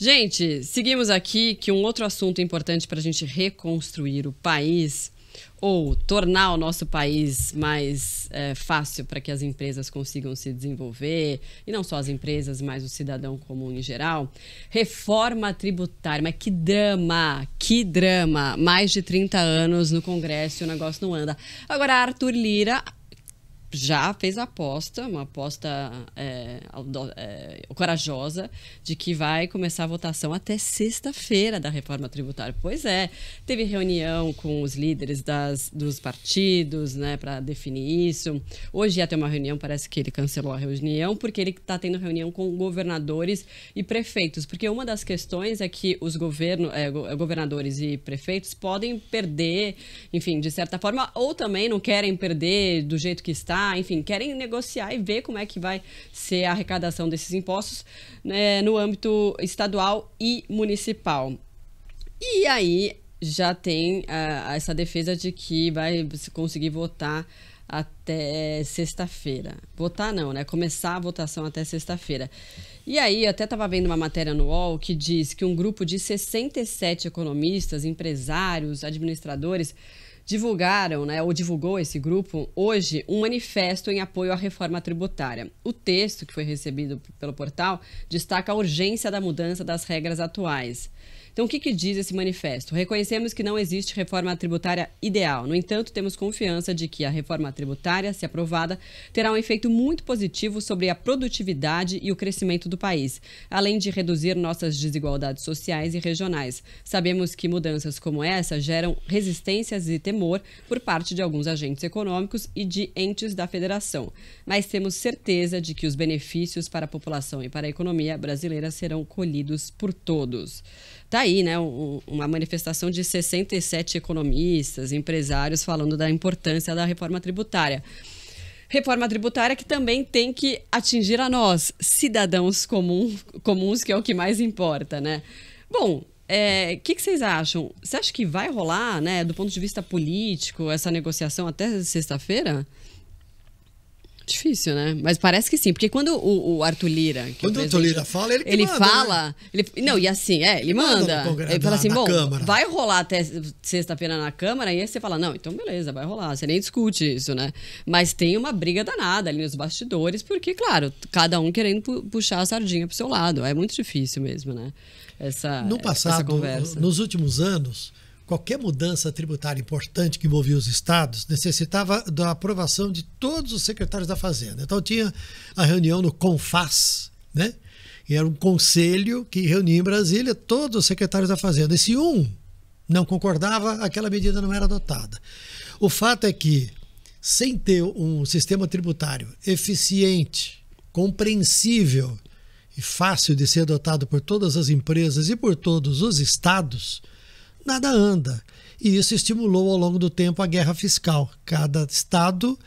Gente, seguimos aqui que um outro assunto importante para a gente reconstruir o país ou tornar o nosso país mais é, fácil para que as empresas consigam se desenvolver, e não só as empresas, mas o cidadão comum em geral. Reforma tributária, mas que drama, que drama! Mais de 30 anos no Congresso e o negócio não anda. Agora, Arthur Lira já fez a aposta, uma aposta é, é, corajosa, de que vai começar a votação até sexta-feira da reforma tributária. Pois é, teve reunião com os líderes das, dos partidos né, para definir isso. Hoje ia ter uma reunião, parece que ele cancelou a reunião, porque ele está tendo reunião com governadores e prefeitos. Porque uma das questões é que os governo, é, governadores e prefeitos podem perder, enfim, de certa forma, ou também não querem perder do jeito que está comprar, enfim, querem negociar e ver como é que vai ser a arrecadação desses impostos né, no âmbito estadual e municipal. E aí já tem uh, essa defesa de que vai conseguir votar até sexta-feira. Votar não, né? Começar a votação até sexta-feira. E aí, até estava vendo uma matéria no UOL que diz que um grupo de 67 economistas, empresários, administradores divulgaram, né, ou divulgou esse grupo, hoje, um manifesto em apoio à reforma tributária. O texto que foi recebido pelo portal destaca a urgência da mudança das regras atuais. Então, o que, que diz esse manifesto? Reconhecemos que não existe reforma tributária ideal. No entanto, temos confiança de que a reforma tributária, se aprovada, terá um efeito muito positivo sobre a produtividade e o crescimento do país, além de reduzir nossas desigualdades sociais e regionais. Sabemos que mudanças como essa geram resistências e temor por parte de alguns agentes econômicos e de entes da federação, mas temos certeza de que os benefícios para a população e para a economia brasileira serão colhidos por todos. Tá aí, né, um, uma manifestação de 67 economistas, empresários falando da importância da reforma tributária. Reforma tributária que também tem que atingir a nós, cidadãos comum, comuns, que é o que mais importa, né? Bom, o é, que, que, vocês acham? Você acha que vai rolar, né, do ponto de vista político, essa negociação até sexta-feira? Difícil, né? Mas parece que sim, porque quando o, o Arthur Lira. Quando o, Arthur Lira fala, ele que Ele manda, fala. Né? Ele, não, e assim, é, ele, manda. ele fala assim: bom, Câmara. vai rolar até sexta-feira na Câmara, e aí você fala: não, então beleza, vai rolar. Você nem discute isso, né? Mas tem uma briga danada ali nos bastidores, porque, claro, cada um querendo puxar a sardinha pro seu lado. É muito difícil mesmo, né? Essa, no passado, essa conversa. nos últimos anos qualquer mudança tributária importante que envolvia os estados necessitava da aprovação de todos os secretários da Fazenda. Então tinha a reunião no CONFAS, né? E era um conselho que reunia em Brasília todos os secretários da Fazenda. E se um não concordava, aquela medida não era adotada. O fato é que, sem ter um sistema tributário eficiente, compreensível e fácil de ser adotado por todas as empresas e por todos os estados, nada anda. E isso estimulou ao longo do tempo a guerra fiscal. Cada estado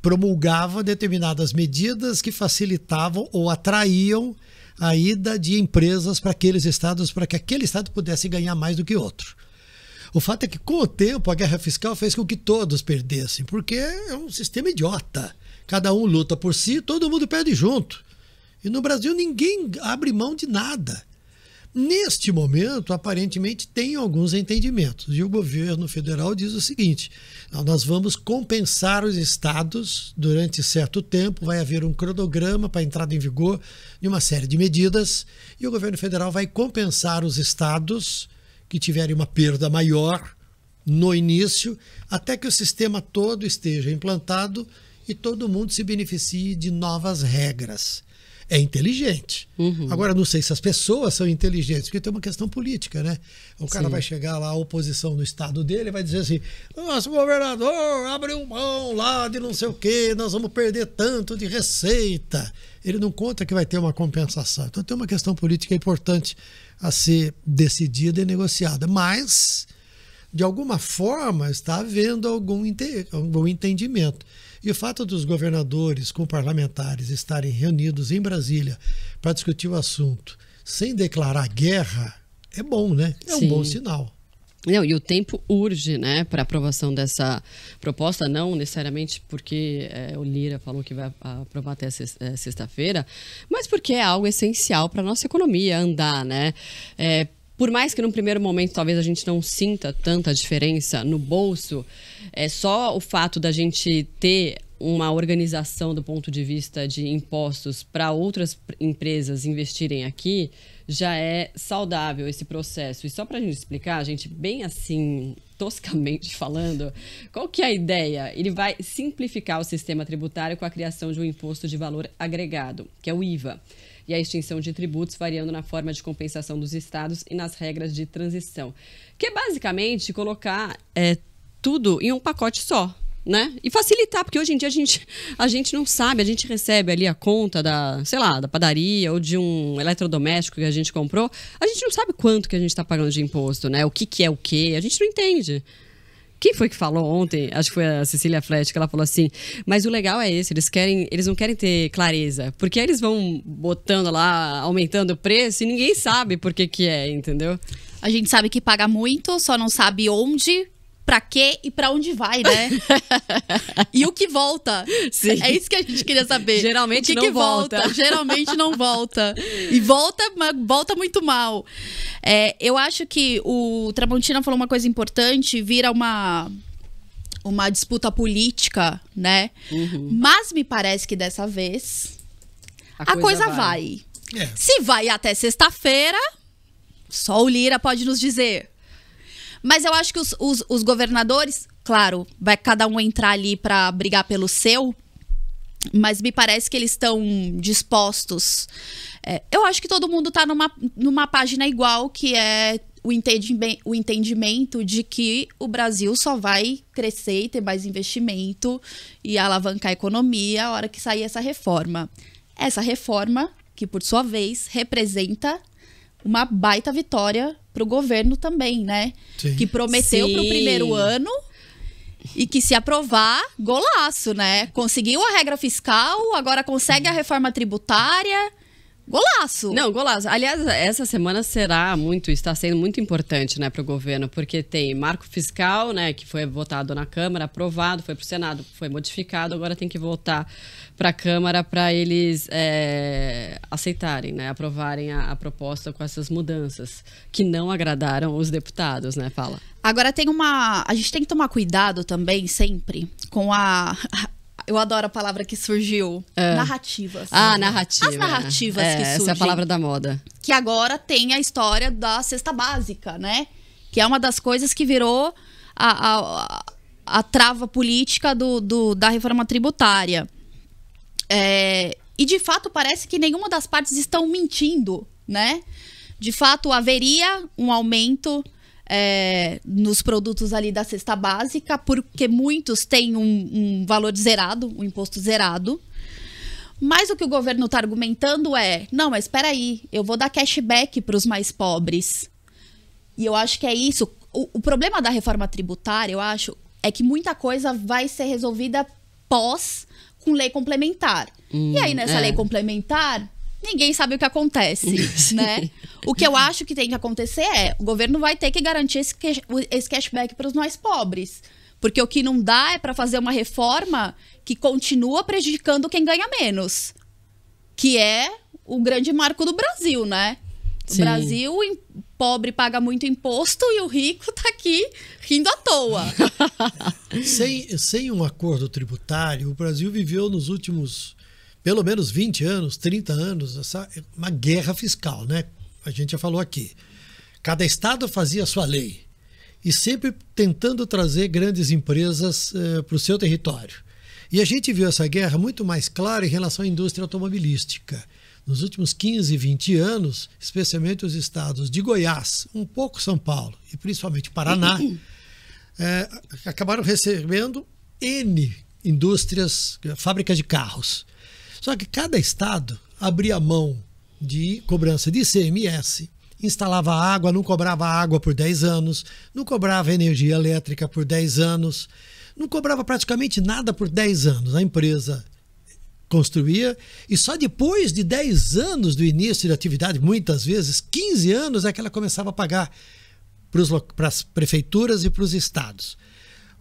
promulgava determinadas medidas que facilitavam ou atraíam a ida de empresas para aqueles estados para que aquele estado pudesse ganhar mais do que outro. O fato é que, com o tempo, a guerra fiscal fez com que todos perdessem, porque é um sistema idiota. Cada um luta por si, todo mundo perde junto. E no Brasil ninguém abre mão de nada. Neste momento, aparentemente, tem alguns entendimentos. E o governo federal diz o seguinte: nós vamos compensar os estados durante certo tempo, vai haver um cronograma para a entrada em vigor de uma série de medidas, e o governo federal vai compensar os estados que tiverem uma perda maior no início, até que o sistema todo esteja implantado e todo mundo se beneficie de novas regras é inteligente. Uhum. Agora, não sei se as pessoas são inteligentes, porque tem uma questão política, né? O cara Sim. vai chegar lá, a oposição no estado dele, vai dizer assim: nosso governador abriu mão lá de não sei o quê, nós vamos perder tanto de receita. Ele não conta que vai ter uma compensação. Então, tem uma questão política importante a ser decidida e negociada. Mas, de alguma forma, está havendo algum, algum entendimento. E o fato dos governadores com parlamentares estarem reunidos em Brasília para discutir o assunto sem declarar guerra é bom, né? É Sim. um bom sinal. Não, e o tempo urge né, para aprovação dessa proposta, não necessariamente porque é, o Lira falou que vai aprovar até eh, sexta-feira, mas porque é algo essencial para a nossa economia andar. Né? É, por mais que no primeiro momento talvez a gente não sinta tanta diferença no bolso, é só o fato da gente ter uma organização do ponto de vista de impostos para outras empresas investirem aqui já é saudável esse processo. E só para a gente explicar, a gente bem assim toscamente falando, qual que é a ideia? Ele vai simplificar o sistema tributário com a criação de um imposto de valor agregado, que é o IVA e a extinção de tributos, variando na forma de compensação dos estados e nas regras de transição. Que é basicamente colocar é, tudo em um pacote só, né? E facilitar, porque hoje em dia a gente, a gente não sabe, a gente recebe ali a conta da, sei lá, da padaria ou de um eletrodoméstico que a gente comprou, a gente não sabe quanto que a gente está pagando de imposto, né? O que, que é o que, a gente não entende. Quem foi que falou ontem? Acho que foi a Cecília Fletch que ela falou assim. Mas o legal é esse, eles querem, eles não querem ter clareza. Porque aí eles vão botando lá, aumentando o preço e ninguém sabe por que, que é, entendeu? A gente sabe que paga muito, só não sabe onde para quê e para onde vai, né? e o que volta? Sim. É isso que a gente queria saber. Geralmente o que não que volta. volta. Geralmente não volta. E volta, mas volta muito mal. É, eu acho que o Tramontina falou uma coisa importante, vira uma uma disputa política, né? Uhum. Mas me parece que dessa vez a, a coisa, coisa, vai. vai. É. Se vai até sexta-feira, só o Lira pode nos dizer. Mas eu acho que os, os, os governadores, claro, vai cada um entrar ali para brigar pelo seu, mas me parece que eles estão dispostos. É, eu acho que todo mundo está numa, numa página igual, que é o, o entendimento de que o Brasil só vai crescer e ter mais investimento e alavancar a economia a hora que sair essa reforma. Essa reforma, que por sua vez representa uma baita vitória para o governo também, né? Sim. Que prometeu para o primeiro ano e que se aprovar, golaço, né? Conseguiu a regra fiscal, agora consegue a reforma tributária Golaço! Não, golaço. Aliás, essa semana será muito, está sendo muito importante, né, para o governo, porque tem marco fiscal, né, que foi votado na Câmara, aprovado, foi para o Senado, foi modificado, agora tem que voltar para a Câmara para eles é, aceitarem, né, aprovarem a, a proposta com essas mudanças que não agradaram os deputados, né, fala. Agora tem uma, a gente tem que tomar cuidado também sempre com a eu adoro a palavra que surgiu. É. Narrativas. Ah, né? As narrativas é, que surgem. É, essa é a palavra da moda. Que agora tem a história da cesta básica, né? Que é uma das coisas que virou a, a, a trava política do, do, da reforma tributária. É, e de fato parece que nenhuma das partes estão mentindo, né? De fato, haveria um aumento é, nos produtos ali da cesta básica, porque muitos têm um, um valor zerado, um imposto zerado. Mas o que o governo está argumentando é: não, mas espera aí, eu vou dar cashback para os mais pobres. E eu acho que é isso. O, o, problema da reforma tributária, eu acho, é que muita coisa vai ser resolvida pós com lei complementar. Hum, e aí, nessa é. lei complementar, ninguém sabe o que acontece, né? O que eu acho que tem que acontecer é, o governo vai ter que garantir esse, cash, esse cashback para os mais pobres. Porque o que não dá é para fazer uma reforma que continua prejudicando quem ganha menos. Que é o grande marco do Brasil, né? O Sim. Brasil, o pobre paga muito imposto e o rico tá aqui rindo à toa. sem, sem um acordo tributário, o Brasil viveu nos últimos pelo menos 20 anos, 30 anos, essa, uma guerra fiscal, né? A gente já falou aqui. Cada estado fazia a sua lei e sempre tentando trazer grandes empresas eh, para o seu território. E a gente viu essa guerra muito mais clara em relação à indústria automobilística. Nos últimos 15, 20 anos, especialmente os estados de Goiás, um pouco São Paulo e principalmente Paraná, eh, acabaram recebendo N indústrias, fábricas de carros. Só que cada estado abria mão de cobrança de CMS, instalava água, não cobrava água por 10 anos, não cobrava energia elétrica por 10 anos, não cobrava praticamente nada por 10 anos. A empresa construía e só depois de 10 anos do início da atividade, muitas vezes 15 anos, é que ela começava a pagar para as prefeituras e para os estados.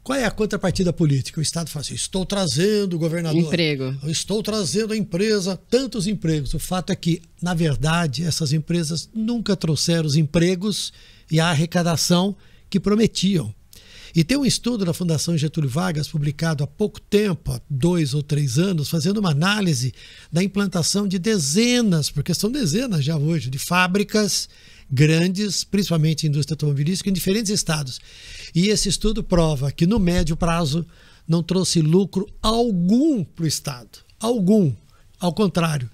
Qual é a contrapartida política? O Estado fala assim: estou trazendo o governador. Emprego. Estou trazendo a empresa tantos empregos. O fato é que, na verdade, essas empresas nunca trouxeram os empregos e a arrecadação que prometiam. E tem um estudo da Fundação Getúlio Vargas, publicado há pouco tempo, há dois ou três anos, fazendo uma análise da implantação de dezenas, porque são dezenas já hoje, de fábricas grandes, principalmente indústria automobilística, em diferentes estados. E esse estudo prova que no médio prazo não trouxe lucro algum para o estado, algum. Ao contrário,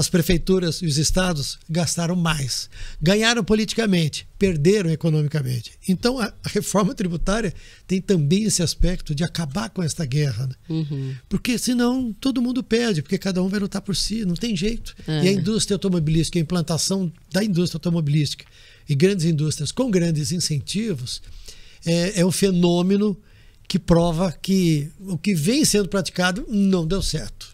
as prefeituras e os estados gastaram mais. Ganharam politicamente, perderam economicamente. Então, a, a reforma tributária tem também esse aspecto de acabar com esta guerra. Né? Uhum. Porque senão todo mundo perde, porque cada um vai lutar por si, não tem jeito. É. E a indústria automobilística, a implantação da indústria automobilística e grandes indústrias com grandes incentivos é, é um fenômeno que prova que o que vem sendo praticado não deu certo.